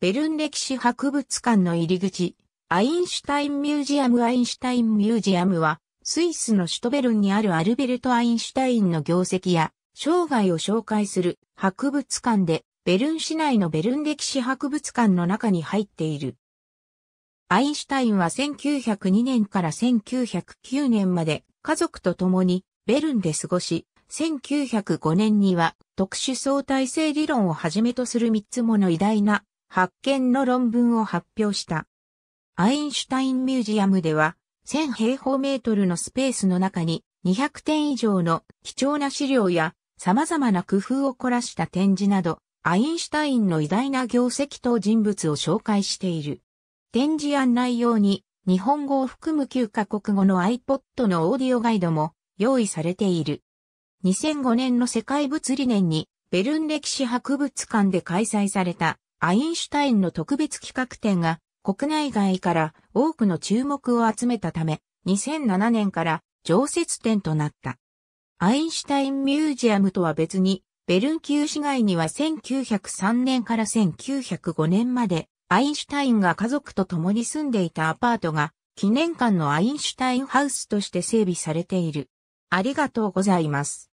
ベルン歴史博物館の入り口、アインシュタインミュージアムアインシュタインミュージアムは、スイスの首都ベルンにあるアルベルト・アインシュタインの業績や、生涯を紹介する博物館で、ベルン市内のベルン歴史博物館の中に入っている。アインシュタインは1902年から1909年まで家族と共にベルンで過ごし、1905年には特殊相対性理論をはじめとする3つもの偉大な発見の論文を発表した。アインシュタインミュージアムでは、1000平方メートルのスペースの中に200点以上の貴重な資料や様々な工夫を凝らした展示など、アインシュタインの偉大な業績と人物を紹介している。展示案内用に日本語を含む9カ国語の iPod のオーディオガイドも用意されている。2005年の世界物理年にベルン歴史博物館で開催されたアインシュタインの特別企画展が国内外から多くの注目を集めたため、2007年から常設展となった。アインシュタインミュージアムとは別に、ベルンキュー市街には1903年から1905年まで、アインシュタインが家族と共に住んでいたアパートが、記念館のアインシュタインハウスとして整備されている。ありがとうございます。